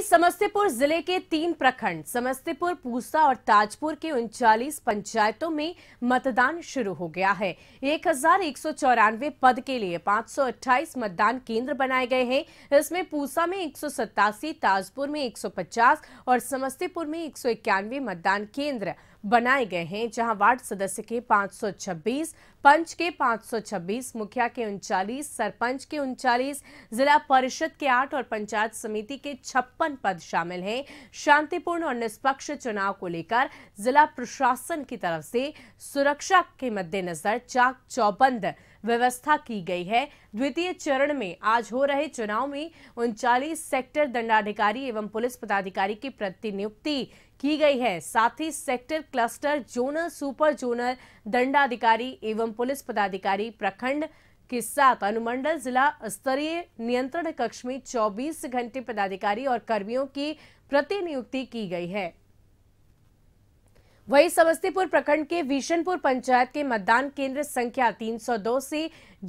समस्तीपुर जिले के तीन प्रखंड समस्तीपुर पूसा और ताजपुर के उनचालीस पंचायतों में मतदान शुरू हो गया है एक पद के लिए 528 मतदान केंद्र बनाए गए हैं इसमें पूसा में एक ताजपुर में 150 और समस्तीपुर में एक मतदान केंद्र बनाए गए हैं जहां वार्ड सदस्य के 526, पंच के 526, मुखिया के उनचालीस सरपंच के उनचालीस जिला परिषद के आठ और पंचायत समिति के छप्पन पद शामिल हैं शांतिपूर्ण और निष्पक्ष चुनाव को लेकर जिला प्रशासन की तरफ से सुरक्षा के मद्देनजर चाक चौबंद व्यवस्था की गई है द्वितीय चरण में आज हो रहे चुनाव में उनचालीस सेक्टर दंडाधिकारी एवं पुलिस पदाधिकारी की प्रतिनियुक्ति की गई है साथ ही sector cluster zonal super zonal दंडाधिकारी एवं पुलिस पदाधिकारी प्रखंड के साथ अनुमंडल जिला स्तरीय नियंत्रण कक्ष में 24 घंटे पदाधिकारी और कर्मियों की प्रतिनियुक्ति की गई है वहीं समस्तीपुर प्रखंड के विशनपुर पंचायत के मतदान केंद्र संख्या 302 से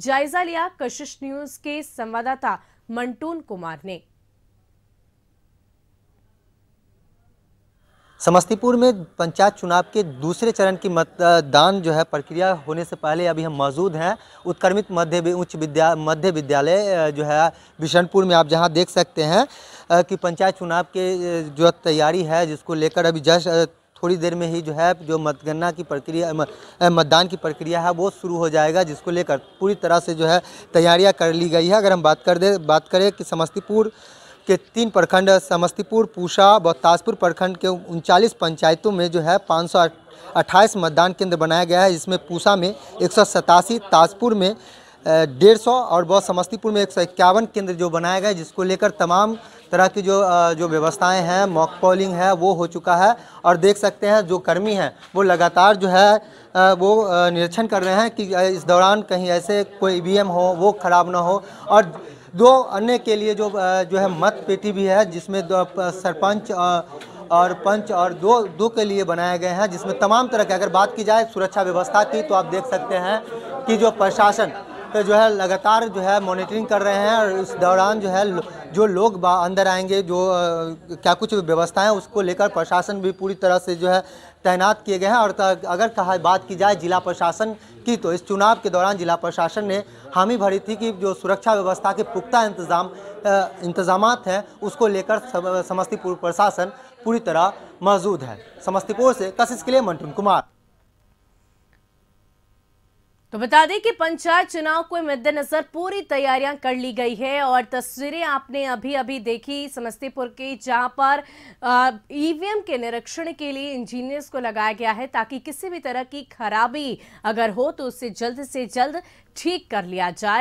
जायजा लिया कशिश न्यूज के संवाददाता मंटून कुमार ने समस्तीपुर में पंचायत चुनाव के दूसरे चरण की मतदान जो है प्रक्रिया होने से पहले अभी हम मौजूद हैं उत्क्रमित मध्य उच्च विद्या मध्य विद्यालय जो है बिशनपुर में आप जहां देख सकते हैं कि पंचायत चुनाव के जो तैयारी है जिसको लेकर अभी जस्ट थोड़ी देर में ही जो है जो मतगणना की प्रक्रिया मतदान की प्रक्रिया है वो शुरू हो जाएगा जिसको लेकर पूरी तरह से जो है तैयारियां कर ली गई है अगर हम बात कर दे बात करें कि समस्तीपुर के तीन प्रखंड समस्तीपुर पूसा व ताजपुर प्रखंड के उनचालीस पंचायतों में जो है पाँच सौ अट्ठाईस मतदान केंद्र बनाया गया है जिसमें पूसा में एक सौ सतासी ताजपुर में डेढ़ सौ और बहुत समस्तीपुर में एक सौ इक्यावन केंद्र जो बनाया गया है जिसको लेकर तमाम तरह की जो जो व्यवस्थाएं हैं मॉक पोलिंग है वो हो चुका है और देख सकते हैं जो कर्मी हैं वो लगातार जो है वो निरीक्षण कर रहे हैं कि इस दौरान कहीं ऐसे कोई ई e हो वो ख़राब ना हो और दो अन्य के लिए जो जो है मत पेटी भी है जिसमें सरपंच और पंच और दो दो के लिए बनाए गए हैं जिसमें तमाम तरह की अगर बात की जाए सुरक्षा व्यवस्था की तो आप देख सकते हैं कि जो प्रशासन जो है लगातार जो है मॉनिटरिंग कर रहे हैं और इस दौरान जो है जो लोग अंदर आएंगे जो क्या कुछ व्यवस्थाएं उसको लेकर प्रशासन भी पूरी तरह से जो है तैनात किए गए हैं और अगर कहा बात की जाए जिला प्रशासन की तो इस चुनाव के दौरान जिला प्रशासन ने हामी भरी थी कि जो सुरक्षा व्यवस्था के पुख्ता इंतजाम इंतजाम हैं उसको लेकर समस्तीपुर प्रशासन पूरी तरह मौजूद है समस्तीपुर से कशिश के लिए मंटून कुमार तो बता दें कि पंचायत चुनाव को मद्देनजर पूरी तैयारियां कर ली गई है और तस्वीरें आपने अभी अभी देखी समस्तीपुर की जहां पर ईवीएम के निरीक्षण के लिए इंजीनियर्स को लगाया गया है ताकि किसी भी तरह की खराबी अगर हो तो उसे जल्द से जल्द ठीक कर लिया जाए